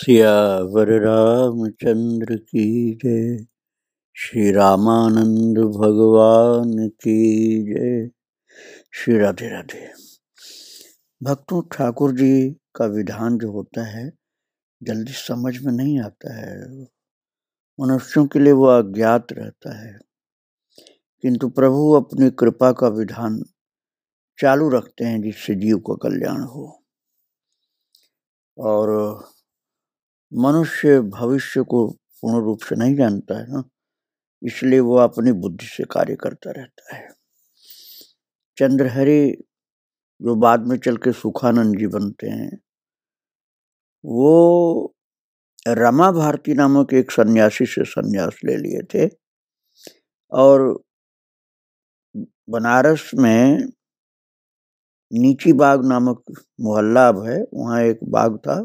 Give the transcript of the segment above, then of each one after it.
सियावर रामचंद्र की जय श्री रामानंद भगवान की जय श्री राधे राधे भक्तों ठाकुर जी का विधान जो होता है जल्दी समझ में नहीं आता है मनुष्यों के लिए वो अज्ञात रहता है किंतु प्रभु अपनी कृपा का विधान चालू रखते हैं जिससे जीव का कल्याण हो और मनुष्य भविष्य को पूर्ण रूप से नहीं जानता है ना इसलिए वो अपनी बुद्धि से कार्य करता रहता है चंद्रहरि जो बाद में चल के सुखानंद जी बनते हैं वो रमा भारती नामक एक सन्यासी से सन्यास ले लिए थे और बनारस में नीची बाग नामक मोहल्ला अब है वहाँ एक बाग था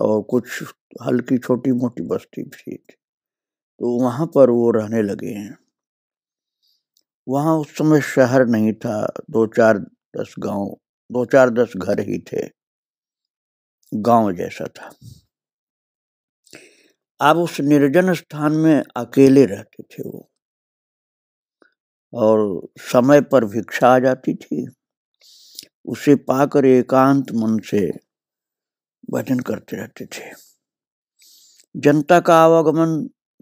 और कुछ हल्की छोटी मोटी बस्ती थी तो वहाँ पर वो रहने लगे हैं वहाँ उस समय शहर नहीं था दो चार दस गांव दो चार दस घर ही थे गांव जैसा था आप उस निर्जन स्थान में अकेले रहते थे वो और समय पर भिक्षा आ जाती थी उसे पाकर एकांत मन से भजन करते रहते थे जनता का आवागमन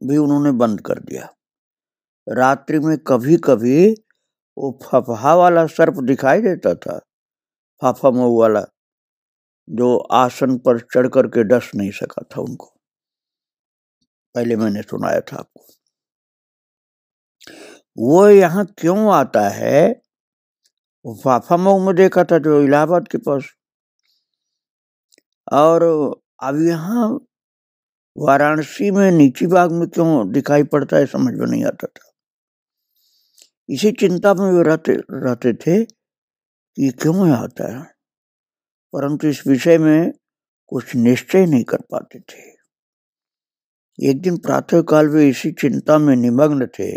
भी उन्होंने बंद कर दिया रात्रि में कभी कभी वो फफहा वाला सर्प दिखाई देता था फाफा मऊ वाला जो आसन पर चढ़ करके डस नहीं सका था उनको पहले मैंने सुनाया था आपको वो यहाँ क्यों आता है वो फाफा मऊ में देखा था जो इलाहाबाद के पास और अब यहाँ वाराणसी में नीची बाग में क्यों दिखाई पड़ता है समझ में नहीं आता था इसी चिंता में वे रहते रहते थे कि क्यों आता है परंतु इस विषय में कुछ निश्चय नहीं कर पाते थे एक दिन प्रातःकाल वे इसी चिंता में निमग्न थे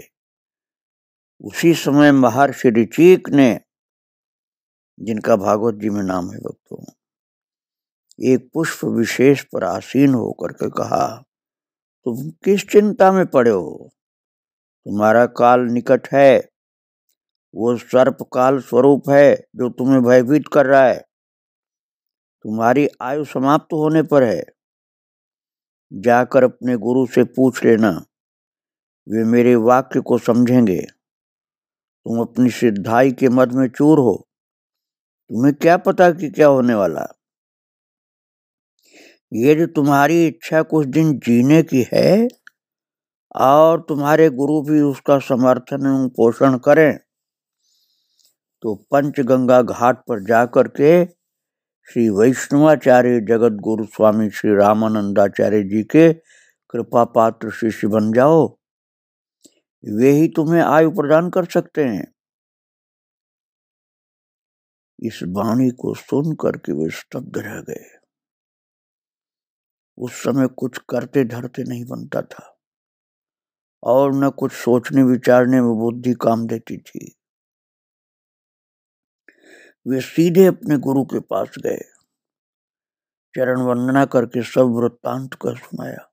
उसी समय महर्षि ऋचिक ने जिनका भागवत जी में नाम है भक्तों एक पुष्प विशेष पर आसीन होकर के कहा तुम किस चिंता में पड़े हो तुम्हारा काल निकट है वो सर्प काल स्वरूप है जो तुम्हें भयभीत कर रहा है तुम्हारी आयु समाप्त होने पर है जाकर अपने गुरु से पूछ लेना वे मेरे वाक्य को समझेंगे तुम अपनी सिद्धाई के मत में चूर हो तुम्हें क्या पता कि क्या होने वाला यदि तुम्हारी इच्छा कुछ दिन जीने की है और तुम्हारे गुरु भी उसका समर्थन एवं पोषण करें तो पंचगंगा घाट पर जाकर के श्री वैष्णवाचार्य जगत गुरु स्वामी श्री रामानंदाचार्य जी के कृपा पात्र शिष्य बन जाओ वे ही तुम्हें आयु प्रदान कर सकते हैं इस वाणी को सुन करके वे स्तब्ध रह गए उस समय कुछ करते धरते नहीं बनता था और न कुछ सोचने विचारने में बुद्धि काम देती थी वे सीधे अपने गुरु के पास गए चरण वंदना करके सब वृत्तांत कर सुनाया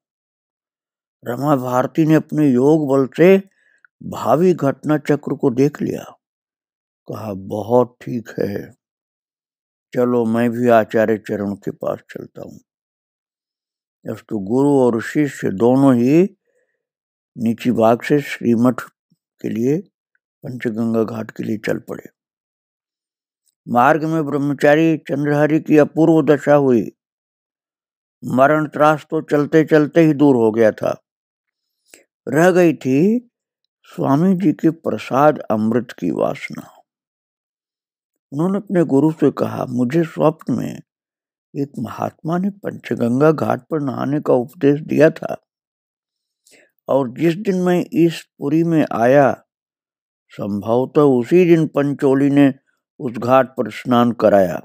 रमा भारती ने अपने योग बल से भावी घटना चक्र को देख लिया कहा बहुत ठीक है चलो मैं भी आचार्य चरण के पास चलता हूं जब तो गुरु और शिष्य दोनों ही नीची बाग से श्रीमठ के लिए पंचगंगा घाट के लिए चल पड़े मार्ग में ब्रह्मचारी चंद्रहरि की अपूर्व दशा हुई मरण त्रास तो चलते चलते ही दूर हो गया था रह गई थी स्वामी जी के प्रसाद अमृत की वासना उन्होंने अपने गुरु से कहा मुझे स्वप्न में एक महात्मा ने पंचगंगा घाट पर नहाने का उपदेश दिया था और जिस दिन मैं इस पुरी में आया संभवतः उसी दिन पंचोली ने उस घाट पर स्नान कराया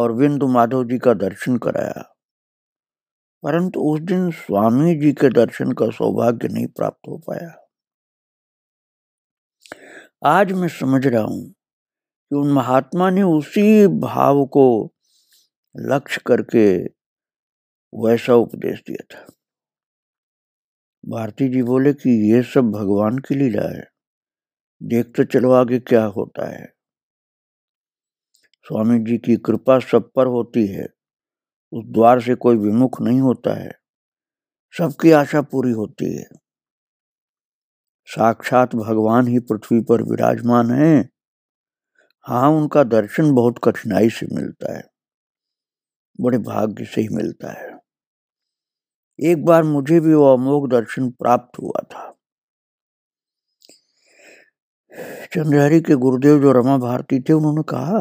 और बिंदु माधव जी का दर्शन कराया परंतु उस दिन स्वामी जी के दर्शन का सौभाग्य नहीं प्राप्त हो पाया आज मैं समझ रहा हूं कि उन महात्मा ने उसी भाव को लक्ष्य करके वैसा उपदेश दिया था भारती जी बोले कि ये सब भगवान की लीला है देखते तो चलो आगे क्या होता है स्वामी जी की कृपा सब पर होती है उस द्वार से कोई विमुख नहीं होता है सबकी आशा पूरी होती है साक्षात भगवान ही पृथ्वी पर विराजमान है हाँ उनका दर्शन बहुत कठिनाई से मिलता है बड़े भाग्य से ही मिलता है एक बार मुझे भी वो अमोघ दर्शन प्राप्त हुआ था चंद्रहरी के गुरुदेव जो रमा भारती थे उन्होंने कहा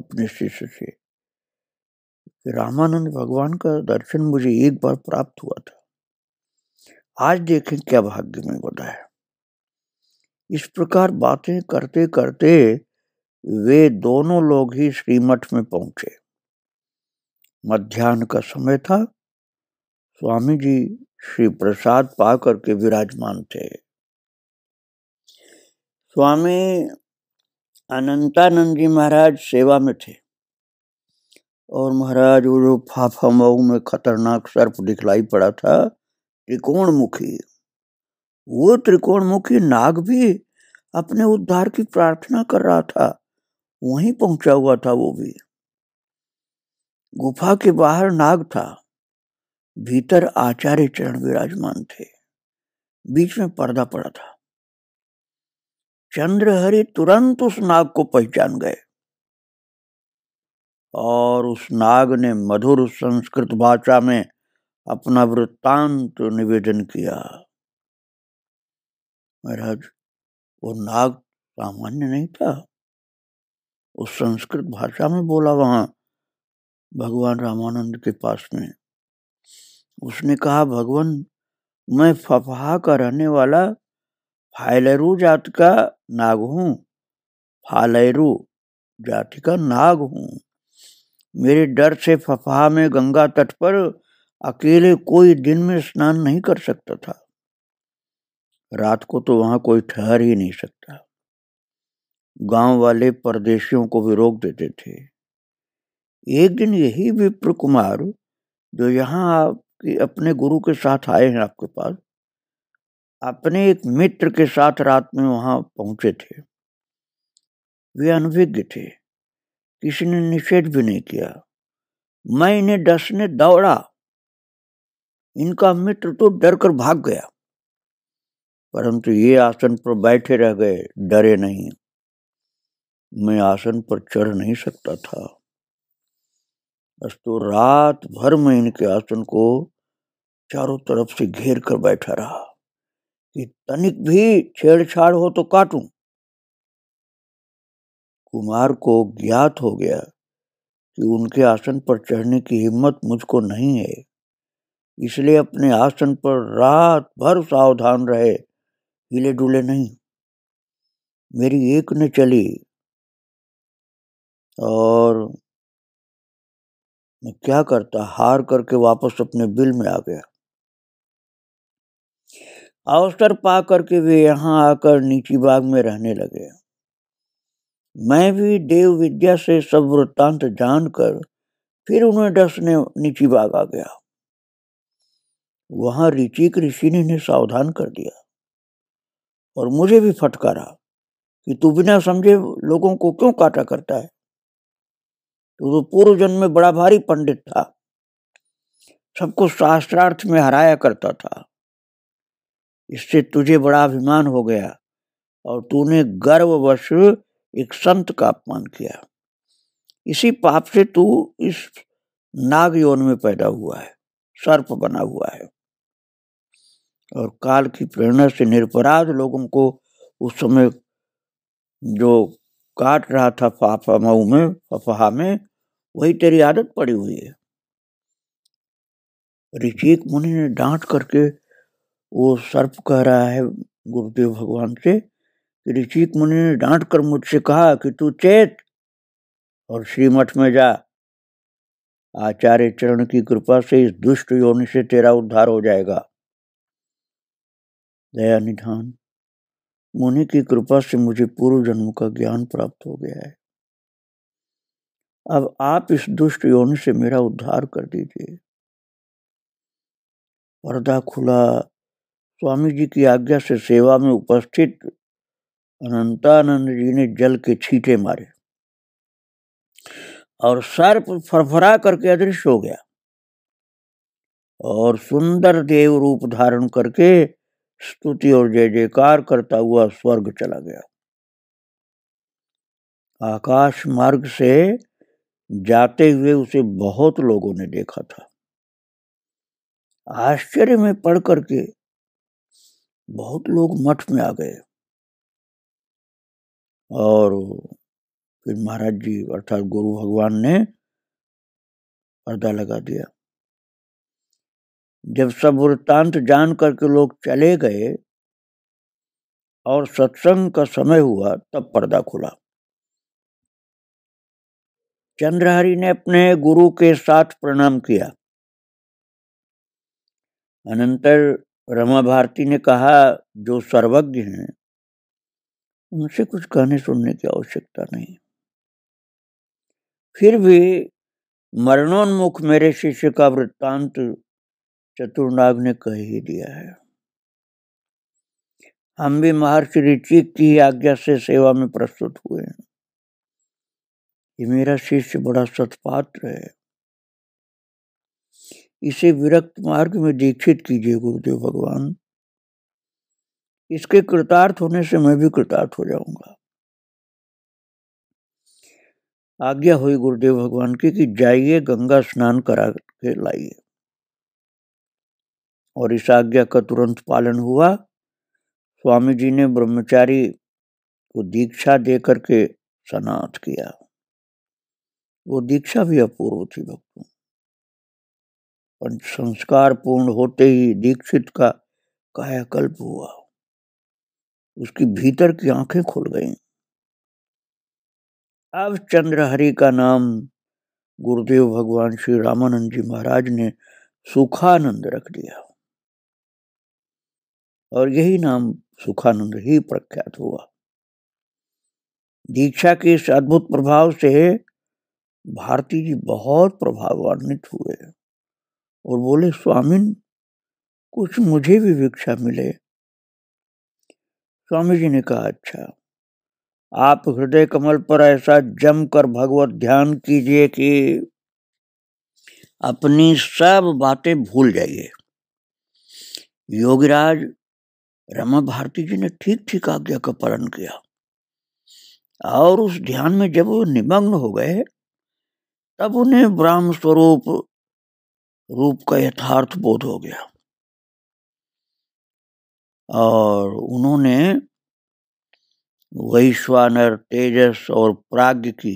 अपने शिष्य से कि रामानंद भगवान का दर्शन मुझे एक बार प्राप्त हुआ था आज देखें क्या भाग्य में बता है इस प्रकार बातें करते करते वे दोनों लोग ही श्रीमठ में पहुंचे मध्यान्ह का समय था स्वामी जी श्री प्रसाद पा करके विराजमान थे स्वामी अनंतानंद जी महाराज सेवा में थे और महाराज वो जो फाफा मऊ में खतरनाक सर्प दिखलाई पड़ा था त्रिकोण मुखी वो त्रिकोण मुखी नाग भी अपने उद्धार की प्रार्थना कर रहा था वहीं पहुंचा हुआ था वो भी गुफा के बाहर नाग था भीतर आचार्य चरण विराजमान थे बीच में पर्दा पड़ा था चंद्रहरि तुरंत उस नाग को पहचान गए और उस नाग ने मधुर संस्कृत भाषा में अपना वृत्तांत निवेदन किया महाराज वो नाग सामान्य नहीं था उस संस्कृत भाषा में बोला वहां भगवान रामानंद के पास में उसने कहा भगवान मैं फफहा का रहने वाला फाइलेरू जात का नाग हूँ फालेरू जाति का नाग हूँ मेरे डर से फफहा में गंगा तट पर अकेले कोई दिन में स्नान नहीं कर सकता था रात को तो वहां कोई ठहर ही नहीं सकता गांव वाले परदेशियों को भी रोक देते थे एक दिन यही विप्र कुमार जो यहाँ आपके अपने गुरु के साथ आए हैं आपके पास अपने एक मित्र के साथ रात में वहाँ पहुंचे थे वे अनभिज्ञ थे किसी ने निषेध भी नहीं किया मैं इन्हें डसने दौड़ा इनका मित्र तो डर कर भाग गया परंतु ये आसन पर बैठे रह गए डरे नहीं मैं आसन पर चढ़ नहीं सकता था तो रात भर में इनके आसन को चारों तरफ से घेर कर बैठा रहा कि तनिक भी छेड़छाड़ हो तो काटू कुमार को ज्ञात हो गया कि उनके आसन पर चढ़ने की हिम्मत मुझको नहीं है इसलिए अपने आसन पर रात भर सावधान रहे हिले डुले नहीं मेरी एक ने चली और मैं क्या करता हार करके वापस अपने बिल में आ गया अवसर पा करके वे यहाँ आकर नीची बाग में रहने लगे मैं भी देव विद्या से सब वृत्तांत जानकर फिर उन्हें डसने नीची बाग आ गया वहां ऋचिक ऋषि ने इन्हें सावधान कर दिया और मुझे भी फटकारा कि तू बिना समझे लोगों को क्यों काटा करता है तो वो पूर्व जन्म में बड़ा भारी पंडित था सबको शास्त्रार्थ में हराया करता था इससे तुझे बड़ा अभिमान हो गया और तूने गर्ववश एक संत का अपमान किया इसी पाप से तू इस नाग यौन में पैदा हुआ है सर्प बना हुआ है और काल की प्रेरणा से निरपराध लोगों को उस समय जो काट रहा था फाफा मऊ में फफहा में वही तेरी आदत पड़ी हुई है ऋषिक मुनि ने डांट करके वो सर्प कह रहा है गुरुदेव भगवान से कि ऋषिक मुनि ने डांट कर मुझसे कहा कि तू चेत और श्रीमठ में जा आचार्य चरण की कृपा से इस दुष्ट योनि से तेरा उद्धार हो जाएगा दया निधान मुनि की कृपा से मुझे पूर्व जन्म का ज्ञान प्राप्त हो गया है अब आप इस दुष्ट योन से मेरा उद्धार कर दीजिए पर्दा खुला स्वामी जी की आज्ञा से सेवा में उपस्थित अनंतानंद जी ने जल के छींटे मारे और सर्प फरफरा करके अदृश्य हो गया और सुंदर देव रूप धारण करके स्तुति और जय जयकार करता हुआ स्वर्ग चला गया आकाश मार्ग से जाते हुए उसे बहुत लोगों ने देखा था आश्चर्य में पढ़ करके बहुत लोग मठ में आ गए और फिर महाराज जी अर्थात गुरु भगवान ने पर्दा लगा दिया जब सब वृत्तांत जान करके लोग चले गए और सत्संग का समय हुआ तब पर्दा खुला चंद्रहरि ने अपने गुरु के साथ प्रणाम किया अनंतर रमा भारती ने कहा जो सर्वज्ञ हैं उनसे कुछ कहने सुनने की आवश्यकता नहीं फिर भी मरणोन्मुख मेरे शिष्य का वृत्तांत चतुर्नाग ने कह ही दिया है हम भी महर्षि ऋचिक की आज्ञा से सेवा में प्रस्तुत हुए हैं ये मेरा शिष्य बड़ा सत्पात्र है इसे विरक्त मार्ग में दीक्षित कीजिए गुरुदेव भगवान इसके कृतार्थ होने से मैं भी कृतार्थ हो जाऊंगा आज्ञा हुई गुरुदेव भगवान की कि जाइए गंगा स्नान करा के लाइए और इस आज्ञा का तुरंत पालन हुआ स्वामी जी ने ब्रह्मचारी को दीक्षा दे करके सनाथ किया वो दीक्षा भी अपूर्व थी भक्तों पंच संस्कार पूर्ण होते ही दीक्षित का कायाकल्प हुआ उसकी भीतर की आंखें खुल गई अब चंद्रहरि का नाम गुरुदेव भगवान श्री रामानंद जी महाराज ने सुखानंद रख दिया और यही नाम सुखानंद ही प्रख्यात हुआ दीक्षा के इस अद्भुत प्रभाव से भारती जी बहुत प्रभावान्वित हुए और बोले स्वामिन कुछ मुझे भी भिक्षा मिले स्वामी जी ने कहा अच्छा आप हृदय कमल पर ऐसा जमकर भगवत ध्यान कीजिए कि अपनी सब बातें भूल जाइए योगीराज रमा भारती जी ने ठीक ठीक आज्ञा का पालन किया और उस ध्यान में जब वो निमग्न हो गए तब उन्हें ब्रह्म स्वरूप रूप का यथार्थ बोध हो गया और उन्होंने वैश्वानर तेजस और प्राग की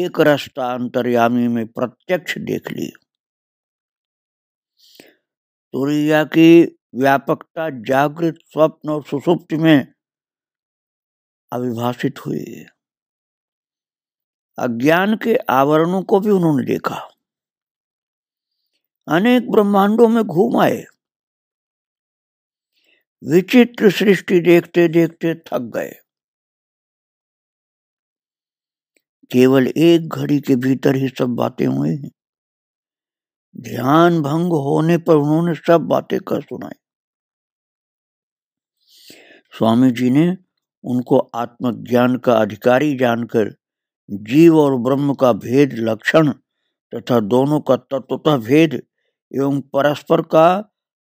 एक रास्ता अंतर्यामी में प्रत्यक्ष देख ली तुरिया की व्यापकता जागृत स्वप्न और सुसुप्त में अभिभाषित हुई है अज्ञान के आवरणों को भी उन्होंने देखा अनेक ब्रह्मांडों में घूम आए विचित्र सृष्टि देखते देखते थक गए केवल एक घड़ी के भीतर ही सब बातें हुई हैं ध्यान भंग होने पर उन्होंने सब बातें कर सुनाई स्वामी जी ने उनको आत्मज्ञान का अधिकारी जानकर जीव और ब्रह्म का भेद लक्षण तथा दोनों का तत्वतः भेद एवं परस्पर का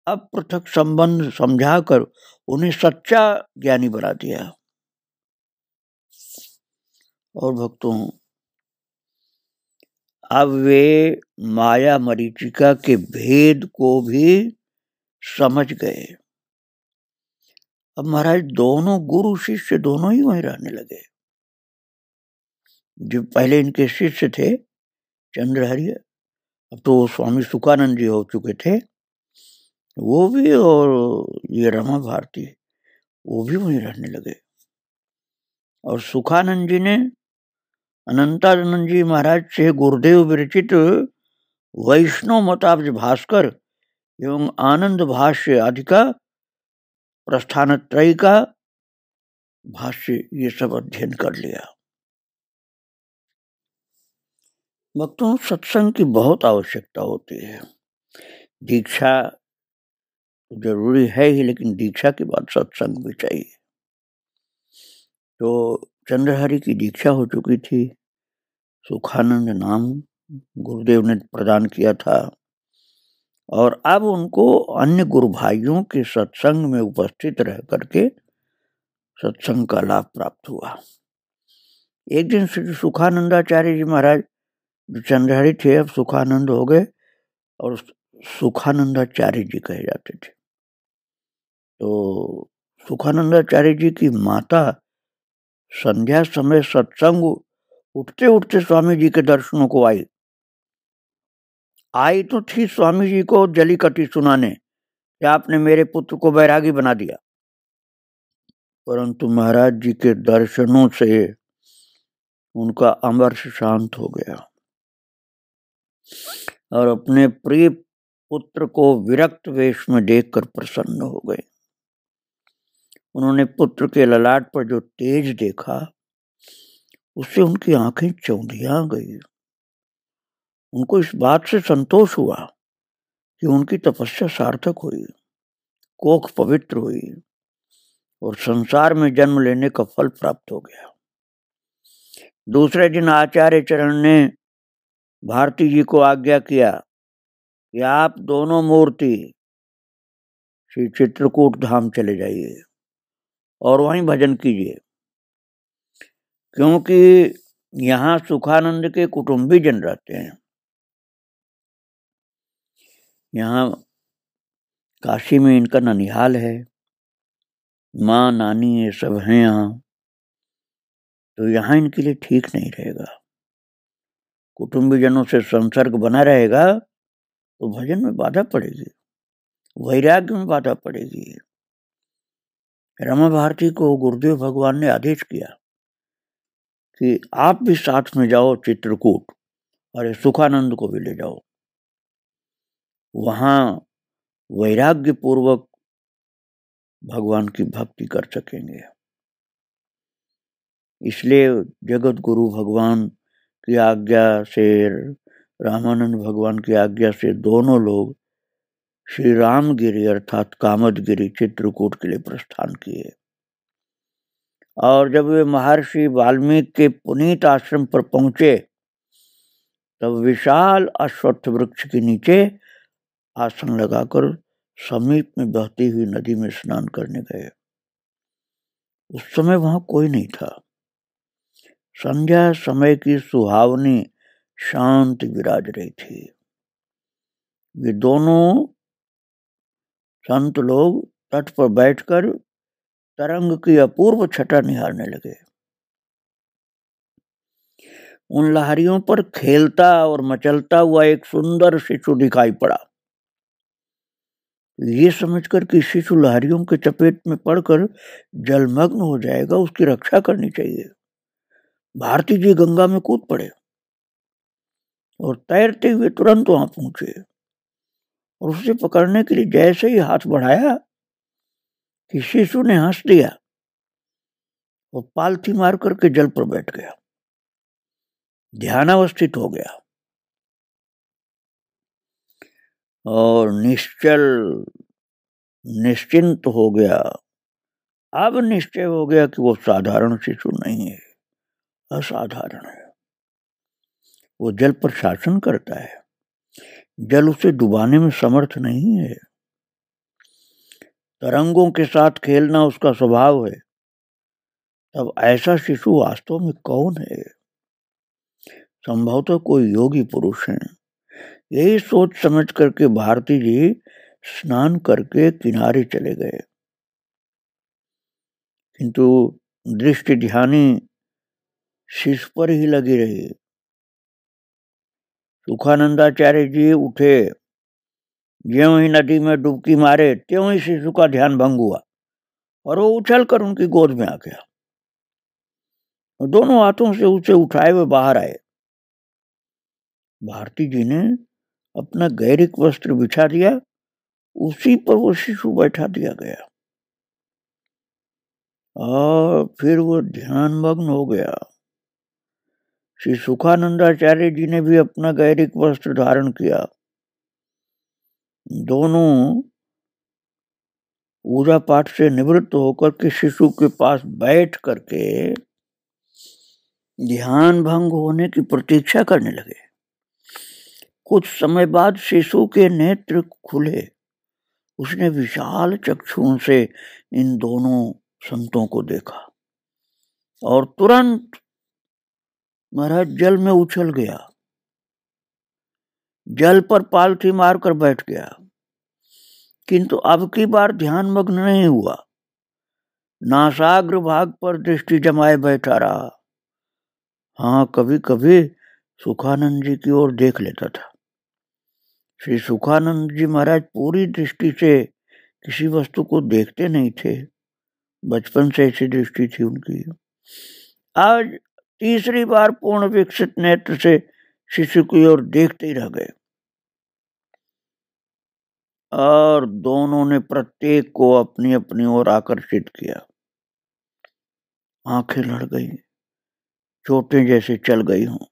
अपृथक संबंध समझाकर उन्हें सच्चा ज्ञानी बना दिया और भक्तों अब वे माया मरीचिका के भेद को भी समझ गए अब महाराज दोनों गुरु शिष्य दोनों ही वहीं रहने लगे जो पहले इनके शिष्य थे चंद्रहरि अब तो स्वामी सुखानंद जी हो चुके थे वो भी और ये रमा भारती वो भी वहीं रहने लगे और सुखानंद जी ने अनंतानंद जी महाराज से गुरुदेव विरचित वैष्णव मताब्ज भास्कर एवं आनंद भाष्य आदि का प्रस्थान त्रय का भाष्य ये सब अध्ययन कर लिया भक्तों सत्संग की बहुत आवश्यकता होती है दीक्षा जरूरी है ही लेकिन दीक्षा के बाद सत्संग भी चाहिए तो चंद्रहरि की दीक्षा हो चुकी थी सुखानंद नाम गुरुदेव ने प्रदान किया था और अब उनको अन्य गुरु भाइयों के सत्संग में उपस्थित रह करके सत्संग का लाभ प्राप्त हुआ एक दिन श्री सुखानंदाचार्य जी महाराज चंद्रहरी थे अब सुखानंद हो गए और सुखानंदाचार्य जी कहे जाते थे तो सुखानंदाचार्य जी की माता संध्या समय सत्संग उठते उठते स्वामी जी के दर्शनों को आई आई तो थी स्वामी जी को जलीकटी सुनाने कि आपने मेरे पुत्र को बैरागी बना दिया परंतु महाराज जी के दर्शनों से उनका अमर्ष शांत हो गया और अपने प्रिय पुत्र को विरक्त वेश में देखकर प्रसन्न हो गए उन्होंने पुत्र के ललाट पर जो तेज देखा उससे उनकी आंखें चौंधिया गई उनको इस बात से संतोष हुआ कि उनकी तपस्या सार्थक हुई कोख पवित्र हुई और संसार में जन्म लेने का फल प्राप्त हो गया दूसरे दिन आचार्य चरण ने भारती जी को आज्ञा किया कि आप दोनों मूर्ति श्री चित्रकूट धाम चले जाइए और वहीं भजन कीजिए क्योंकि यहाँ सुखानंद के कुटुंबी जन रहते हैं यहाँ काशी में इनका ननिहाल है माँ नानी ये सब हैं यहाँ तो यहाँ इनके लिए ठीक नहीं रहेगा कुटुंबीजनों से संसर्ग बना रहेगा तो भजन में बाधा पड़ेगी वैराग्य में बाधा पड़ेगी रमा भारती को गुरुदेव भगवान ने आदेश किया कि आप भी साथ में जाओ चित्रकूट और सुखानंद को भी ले जाओ वहां वैराग्य पूर्वक भगवान की भक्ति कर सकेंगे इसलिए जगत गुरु भगवान की आज्ञा से रामानंद भगवान की आज्ञा से दोनों लोग श्री रामगिरी अर्थात कामदगिरी चित्रकूट के लिए प्रस्थान किए और जब वे महर्षि वाल्मीकि के पुनीत आश्रम पर पहुंचे तब विशाल अश्वत्थ वृक्ष के नीचे आसन लगाकर समीप में बहती हुई नदी में स्नान करने गए उस समय वहां कोई नहीं था संध्या समय की सुहावनी शांत विराज रही थी ये दोनों संत लोग तट पर बैठकर तरंग की अपूर्व छटा निहारने लगे उन लहरियों पर खेलता और मचलता हुआ एक सुंदर शिशु दिखाई पड़ा ये समझकर कि शिशु लहरियों के चपेट में पड़कर जलमग्न हो जाएगा उसकी रक्षा करनी चाहिए भारती जी गंगा में कूद पड़े और तैरते हुए तुरंत वहां पहुंचे और उसे पकड़ने के लिए जैसे ही हाथ बढ़ाया कि शिशु ने हंस दिया और पालथी मार करके जल पर बैठ गया ध्यानावस्थित हो गया और निश्चल निश्चिंत हो गया अब निश्चय हो गया कि वो साधारण शिशु नहीं है असाधारण है वो जल पर शासन करता है जल उसे डुबाने में समर्थ नहीं है तरंगों के साथ खेलना उसका स्वभाव है तब ऐसा शिशु वास्तव में कौन है संभवतः कोई योगी पुरुष है यही सोच समझ करके भारती जी स्नान करके किनारे चले गए किंतु दृष्टि ध्यानी शीश पर ही लगी रही सुखानंदाचार्य जी उठे ज्यो ही नदी में डुबकी मारे त्यों ही शिशु का ध्यान भंग हुआ और वो उछल कर उनकी गोद में आ गया दोनों हाथों से उसे उठाए हुए बाहर आए भारती जी ने अपना गैरिक वस्त्र बिछा दिया उसी पर वो शिशु बैठा दिया गया और फिर वो ध्यानमग्न हो गया श्री सुखानंदाचार्य जी ने भी अपना गैरिक वस्त्र धारण किया दोनों पूजा पाठ से निवृत्त होकर के शिशु के पास बैठ करके ध्यान भंग होने की प्रतीक्षा करने लगे कुछ समय बाद शिशु के नेत्र खुले उसने विशाल चक्षुओं से इन दोनों संतों को देखा और तुरंत महाराज जल में उछल गया जल पर पालथी मारकर बैठ गया किंतु अब की बार ध्यान मग्न नहीं हुआ नासाग्र भाग पर दृष्टि जमाए बैठा रहा हाँ कभी कभी सुखानंद जी की ओर देख लेता था श्री सुखानंद जी महाराज पूरी दृष्टि से किसी वस्तु को देखते नहीं थे बचपन से ऐसी दृष्टि थी उनकी आज तीसरी बार पूर्ण विकसित नेत्र से शिशु की ओर देखते ही रह गए और दोनों ने प्रत्येक को अपनी अपनी ओर आकर्षित किया आंखें लड़ गई चोटें जैसे चल गई हों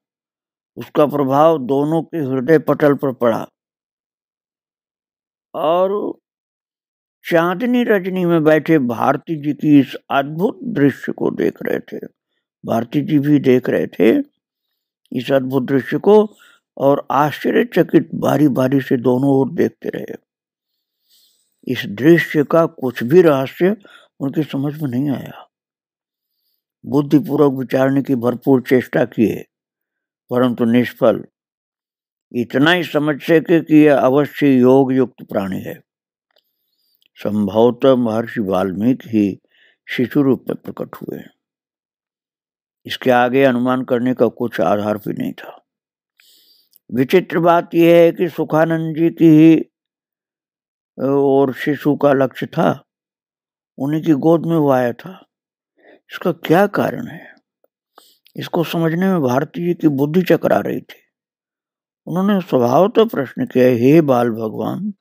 उसका प्रभाव दोनों के हृदय पटल पर पड़ा और चांदनी रजनी में बैठे भारती जी की इस अद्भुत दृश्य को देख रहे थे भारती जी भी देख रहे थे इस अद्भुत दृश्य को और आश्चर्यचकित बारी बारी से दोनों ओर देखते रहे इस दृश्य का कुछ भी रहस्य उनके समझ में नहीं आया बुद्धिपूर्वक विचारने की भरपूर चेष्टा किए परंतु निष्फल इतना ही समझ सके कि यह अवश्य योग युक्त प्राणी है संभवतः महर्षि वाल्मीकि ही शिशु रूप में प्रकट हुए हैं इसके आगे अनुमान करने का कुछ आधार भी नहीं था विचित्र बात यह है कि सुखानंद जी की ही और शिशु का लक्ष्य था उन्हीं की गोद में वो आया था इसका क्या कारण है इसको समझने में भारती जी की बुद्धि चकरा रही थी उन्होंने स्वभाव तो प्रश्न किया हे बाल भगवान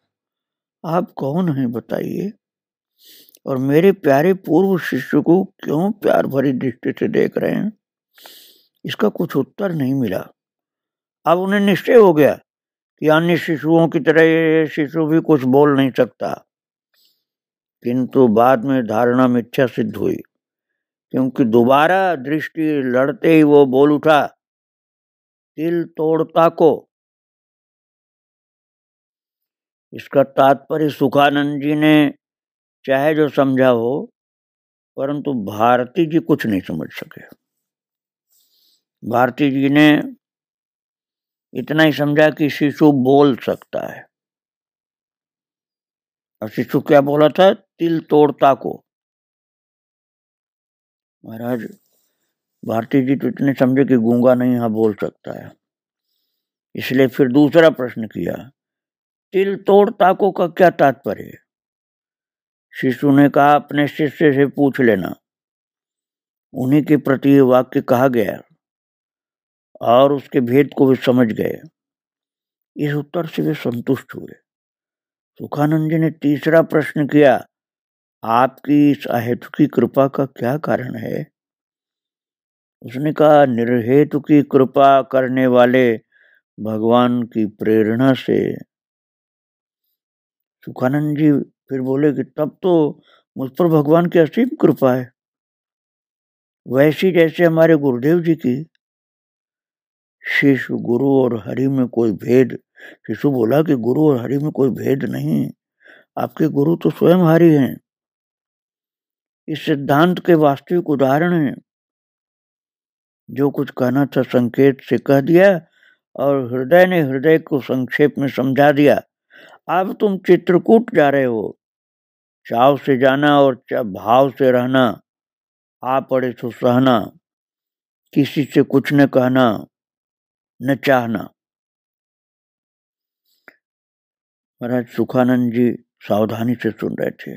आप कौन हैं बताइए और मेरे प्यारे पूर्व शिष्य को क्यों प्यार भरी दृष्टि से देख रहे हैं इसका कुछ उत्तर नहीं मिला अब उन्हें निश्चय हो गया कि अन्य शिशुओं की तरह ये शिशु भी कुछ बोल नहीं सकता किंतु बाद में धारणा मिथ्या सिद्ध हुई क्योंकि दोबारा दृष्टि लड़ते ही वो बोल उठा तिल तोड़ता को इसका तात्पर्य सुखानंद जी ने चाहे जो समझा हो परंतु भारती जी कुछ नहीं समझ सके भारती जी ने इतना ही समझा कि शिशु बोल सकता है और शिशु क्या बोला था तिल तोड़ता को महाराज भारती जी तो इतने समझे कि गूंगा नहीं हाँ बोल सकता है इसलिए फिर दूसरा प्रश्न किया तिल तोड़ता को का क्या तात्पर्य शिशु ने कहा अपने शिष्य से पूछ लेना उन्हीं के प्रति ये वाक्य कहा गया और उसके भेद को वे समझ गए इस उत्तर से वे संतुष्ट हुए सुखानंद जी ने तीसरा प्रश्न किया आपकी इस अहेतु की कृपा का क्या कारण है उसने कहा निर्हेतु की कृपा करने वाले भगवान की प्रेरणा से सुखानंद जी फिर बोले कि तब तो मुझ पर भगवान की असीम कृपा है वैसी जैसे हमारे गुरुदेव जी की शिशु गुरु और हरि में कोई भेद शिशु बोला कि गुरु और हरि में कोई भेद नहीं आपके गुरु तो स्वयं हरि हैं इस सिद्धांत के वास्तविक उदाहरण हैं जो कुछ कहना था संकेत से कह दिया और हृदय ने हृदय को संक्षेप में समझा दिया अब तुम चित्रकूट जा रहे हो चाव से जाना और भाव से रहना आ पड़े तो सहना किसी से कुछ न कहना न चाहना महाराज सुखानंद जी सावधानी से सुन रहे थे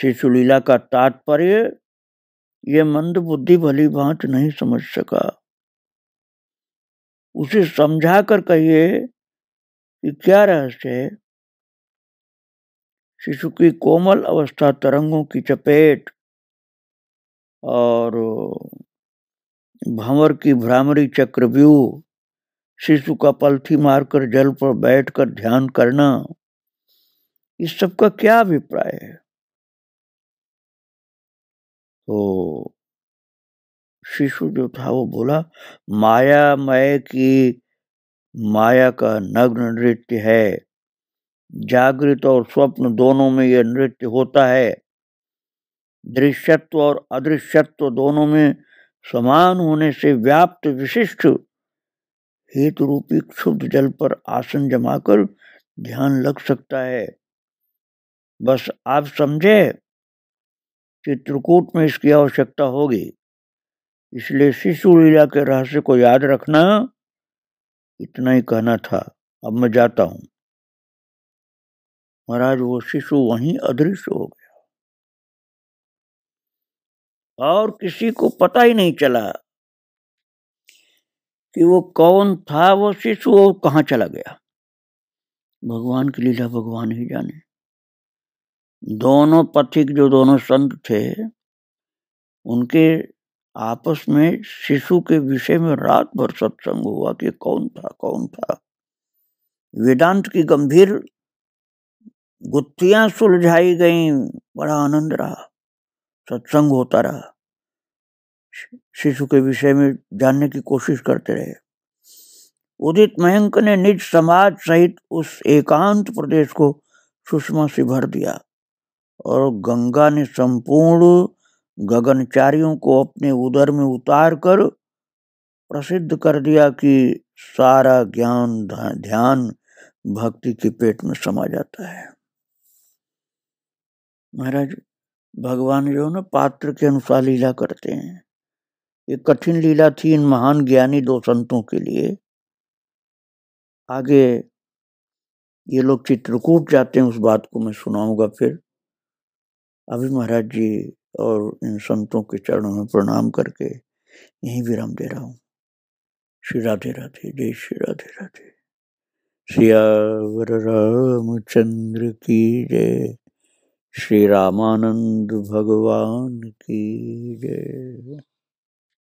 श्री सुलीला का तात्पर्य ये मंद बुद्धि भली भांत नहीं समझ सका उसे समझा कर कहिए कि क्या रहस्य है शिशु की कोमल अवस्था तरंगों की चपेट और भंवर की भ्रामरी चक्रव्यूह शिशु का पलथी मारकर जल पर बैठकर ध्यान करना इस सब का क्या अभिप्राय है तो शिशु जो था वो बोला माया मय की माया का नग्न नृत्य है जागृत और स्वप्न दोनों में यह नृत्य होता है दृश्यत्व और अदृश्यत्व दोनों में समान होने से व्याप्त विशिष्ट हेतु रूपी क्षुद्ध जल पर आसन जमा कर ध्यान लग सकता है बस आप समझे चित्रकूट में इसकी आवश्यकता होगी इसलिए शिशु लीला के रहस्य को याद रखना इतना ही कहना था अब मैं जाता हूं महाराज वो शिशु वहीं अदृश्य हो गया और किसी को पता ही नहीं चला कि वो कौन था वो शिशु और कहाँ चला गया भगवान की लीला भगवान ही जाने दोनों पथिक जो दोनों संत थे उनके आपस में शिशु के विषय में रात भर सत्संग हुआ कि कौन था कौन था वेदांत की गंभीर गुत्थियां सुलझाई गईं बड़ा आनंद रहा सत्संग होता रहा शिशु के विषय में जानने की कोशिश करते रहे उदित मयंक ने निज समाज सहित उस एकांत प्रदेश को सुषमा से भर दिया और गंगा ने संपूर्ण गगनचारियों को अपने उदर में उतार कर प्रसिद्ध कर दिया कि सारा ज्ञान ध्यान भक्ति के पेट में समा जाता है महाराज भगवान जो ना पात्र के अनुसार लीला करते हैं ये कठिन लीला थी इन महान ज्ञानी दो संतों के लिए आगे ये लोग चित्रकूट जाते हैं उस बात को मैं सुनाऊंगा फिर अभी महाराज जी और इन संतों के चरणों में प्रणाम करके यहीं विराम दे रहा हूँ श्री राधे राधे जय श्री राधे राधे सियावर रामचंद्र की जय श्री रामानंद भगवान की जय